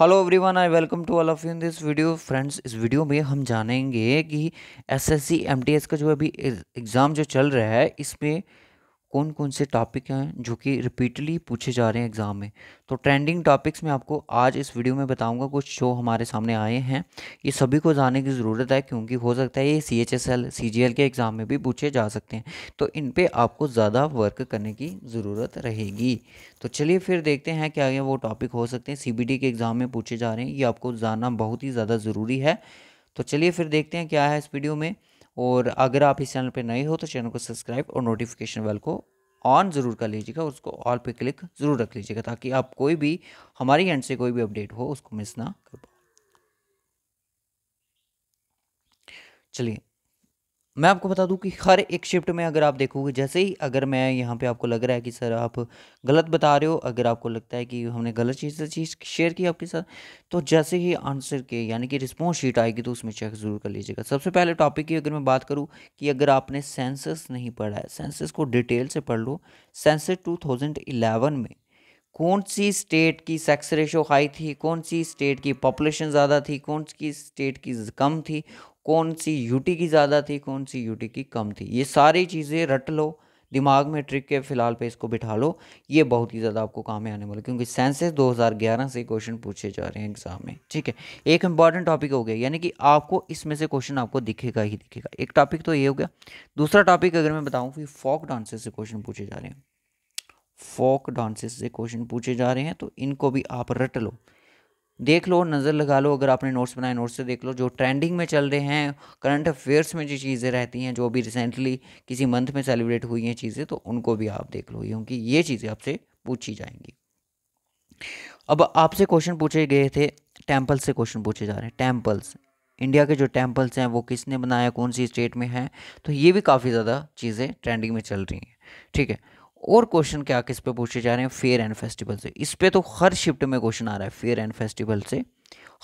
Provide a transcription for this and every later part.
hello everyone I welcome to all of you in this video friends इस video में हम जानेंगे कि एसएससी एमटीएस का जो अभी एग्ज़ाम जो चल रहा है इसमें कौन कौन से टॉपिक हैं जो कि रिपीटली पूछे जा रहे हैं एग्ज़ाम में तो ट्रेंडिंग टॉपिक्स में आपको आज इस वीडियो में बताऊंगा कुछ जो हमारे सामने आए हैं ये सभी को जाने की ज़रूरत है क्योंकि हो सकता है ये C H S L C G L के एग्ज़ाम में भी पूछे जा सकते हैं तो इन पर आपको ज़्यादा वर्क करने की ज़रूरत रहेगी तो चलिए फिर देखते हैं क्या क्या वो टॉपिक हो सकते हैं सी बी डी के एग्ज़ाम में पूछे जा रहे हैं ये आपको जानना बहुत ही ज़्यादा ज़रूरी है तो चलिए फिर देखते हैं क्या है इस वीडियो में और अगर आप इस चैनल पर नए हो तो चैनल को सब्सक्राइब और नोटिफिकेशन बेल को ऑन ज़रूर कर लीजिएगा उसको ऑल पे क्लिक ज़रूर रख लीजिएगा ताकि आप कोई भी हमारी एंड से कोई भी अपडेट हो उसको मिस ना कर पाओ चलिए मैं आपको बता दूं कि हर एक शिफ्ट में अगर आप देखोगे जैसे ही अगर मैं यहाँ पे आपको लग रहा है कि सर आप गलत बता रहे हो अगर आपको लगता है कि हमने गलत चीज़ चीज़ शेयर की आपके साथ तो जैसे ही आंसर के यानी कि रिस्पॉन्स शीट आएगी तो उसमें चेक ज़रूर कर लीजिएगा सबसे पहले टॉपिक की अगर मैं बात करूँ कि अगर आपने सेंसस नहीं पढ़ा है सेंसस को डिटेल से पढ़ लो सेंसस टू में कौन सी स्टेट की सेक्स रेशो हाई थी कौन सी स्टेट की पॉपुलेशन ज़्यादा थी कौन सी स्टेट की कम थी कौन सी यूटी की ज़्यादा थी कौन सी यूटी की कम थी ये सारी चीज़ें रट लो दिमाग में ट्रिक के फिलहाल पे इसको बिठा लो ये बहुत ही ज़्यादा आपको काम में आने वाला क्योंकि सेंसेस 2011 से क्वेश्चन पूछे जा रहे हैं एग्जाम में ठीक है एक इंपॉर्टेंट टॉपिक हो गया यानी कि आपको इसमें से क्वेश्चन आपको दिखेगा ही दिखेगा एक टॉपिक तो ये हो गया दूसरा टॉपिक अगर मैं बताऊँ कि फोक डांसेस से क्वेश्चन पूछे जा रहे हैं फोक डांसेस से क्वेश्चन पूछे जा रहे हैं तो इनको भी आप रट लो देख लो नज़र लगा लो अगर आपने नोट्स बनाए नोट्स से देख लो जो ट्रेंडिंग में चल रहे हैं करंट अफेयर्स में जो चीज़ें रहती हैं जो भी रिसेंटली किसी मंथ में सेलिब्रेट हुई हैं चीज़ें तो उनको भी आप देख लो क्योंकि ये चीज़ें आपसे पूछी जाएंगी अब आपसे क्वेश्चन पूछे गए थे टेम्पल्स से क्वेश्चन पूछे जा रहे हैं टेम्पल्स इंडिया के जो टेम्पल्स हैं वो किसने बनाया कौन सी स्टेट में है तो ये भी काफ़ी ज़्यादा चीज़ें ट्रेंडिंग में चल रही हैं ठीक है और क्वेश्चन क्या किस पे पूछे जा रहे हैं फेयर एंड फेस्टिवल से इस पर तो हर शिफ्ट में क्वेश्चन आ रहा है फेयर एंड फेस्टिवल से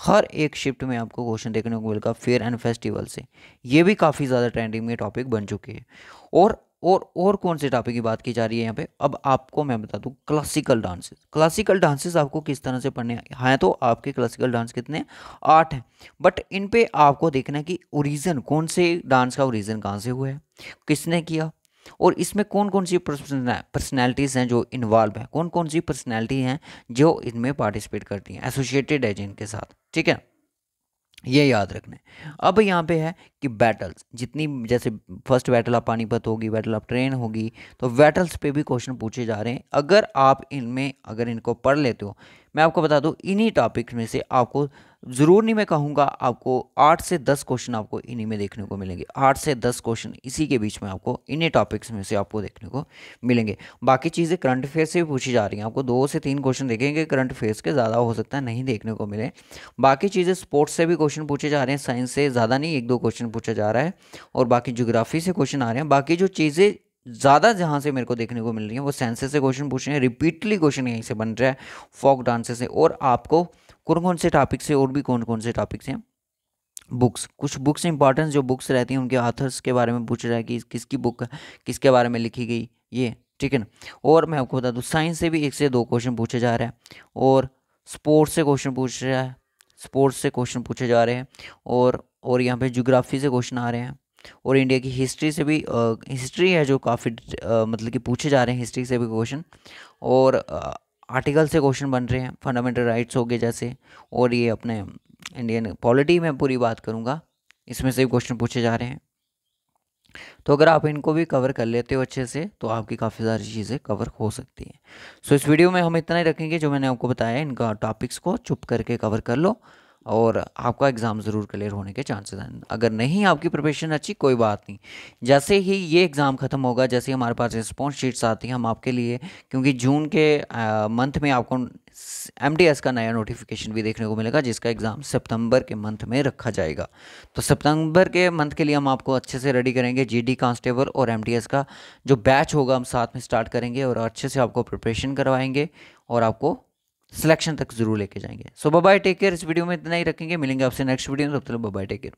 हर एक शिफ्ट में आपको क्वेश्चन देखने को मिलेगा फेयर एंड फेस्टिवल से ये भी काफ़ी ज़्यादा ट्रेंडिंग में टॉपिक बन चुके हैं और और और कौन से टॉपिक की बात की जा रही है यहाँ पे अब आपको मैं बता दूँ क्लासिकल डांसेस क्लासिकल डांसेस आपको किस तरह से पढ़ने हैं हाँ, तो आपके क्लासिकल डांस कितने आठ हैं बट इन पे आपको देखना है कि ओरिजन कौन से डांस का ओरिजन कहाँ से हुआ है किसने किया और इसमें कौन कौन सी पर्सनैलिटीज़ हैं जो इन्वॉल्व हैं कौन कौन सी पर्सनैलिटी हैं जो इनमें पार्टिसिपेट करती हैं एसोसिएटेड है जिनके साथ ठीक है ये याद रखना है अब यहाँ पे है कि बैटल्स जितनी जैसे फर्स्ट बैटल ऑफ पानीपत होगी बैटल ऑफ ट्रेन होगी तो बैटल्स पे भी क्वेश्चन पूछे जा रहे हैं अगर आप इनमें अगर इनको पढ़ लेते हो मैं आपको बता दूँ इन्हीं टॉपिक में से आपको ज़रूर नहीं मैं कहूँगा आपको आठ से दस क्वेश्चन आपको इन्हीं में देखने को मिलेंगे आठ से दस क्वेश्चन इसी के बीच में आपको इन्हीं टॉपिक्स में से आपको देखने को मिलेंगे बाकी चीज़ें करंट अफेयर से भी पूछी जा रही हैं आपको दो से तीन क्वेश्चन देखेंगे करंट अफेयर्स के ज़्यादा हो सकता है नहीं देखने को मिले बाकी चीज़ें स्पोर्ट्स से भी क्वेश्चन पूछे जा रहे हैं साइंस से ज़्यादा नहीं एक दो क्वेश्चन पूछा जा रहा है और बाकी जोग्राफी से क्वेश्चन आ रहे हैं बाकी जो चीज़ें ज़्यादा जहाँ से मेरे को देखने को मिल रही हैं वो सेंसेस से क्वेश्चन पूछ रहे हैं रिपीटली क्वेश्चन यहीं से बन रहा है फोक डांसेस से और आपको कौन कौन से टॉपिक्स हैं और भी कौन कौन से टॉपिक्स हैं बुक्स कुछ बुक्स इंपॉर्टेंस जो बुक्स रहती हैं उनके ऑथर्स के बारे में पूछ रहा है कि किसकी बुक किसके बारे में लिखी गई ये ठीक है ना और मैं आपको बता दूँ साइंस से भी एक से दो क्वेश्चन पूछे जा रहे हैं और स्पोर्ट्स से क्वेश्चन पूछ रहा है स्पोर्ट्स से क्वेश्चन पूछे जा रहे हैं और और यहाँ पे जोग्राफी से क्वेश्चन आ रहे हैं और इंडिया की हिस्ट्री से भी आ, हिस्ट्री है जो काफ़ी मतलब कि पूछे जा रहे हैं हिस्ट्री से भी क्वेश्चन और आ, आर्टिकल से क्वेश्चन बन रहे हैं फंडामेंटल राइट्स हो गए जैसे और ये अपने इंडियन पॉलिटी में पूरी बात करूँगा इसमें से क्वेश्चन पूछे जा रहे हैं तो अगर आप इनको भी कवर कर लेते हो अच्छे से तो आपकी काफ़ी सारी चीज़ें कवर हो सकती हैं सो so, इस वीडियो में हम इतना ही रखेंगे जो मैंने आपको बताया इनका टॉपिक्स को चुप करके कवर कर लो और आपका एग्ज़ाम ज़रूर क्लियर होने के चांसेस हैं अगर नहीं आपकी प्रिपरेशन अच्छी कोई बात नहीं जैसे ही ये एग्ज़ाम ख़त्म होगा जैसे हमारे पास रिस्पॉन्स शीट्स आती हैं हम आपके लिए क्योंकि जून के मंथ में आपको एम का नया नोटिफिकेशन भी देखने को मिलेगा जिसका एग्ज़ाम सितंबर के मंथ में रखा जाएगा तो सितंबर के मंथ के लिए हम आपको अच्छे से रेडी करेंगे जी कांस्टेबल और एम का जो बैच होगा हम साथ में स्टार्ट करेंगे और अच्छे से आपको प्रिपरेशन करवाएंगे और आपको सिलेक्शन तक जरूर लेके जाएंगे सो बाय टेक केयर इस वीडियो में इतना ही रखेंगे मिलेंगे आपसे नेक्स्ट वीडियो में तब तक बाय टेक केयर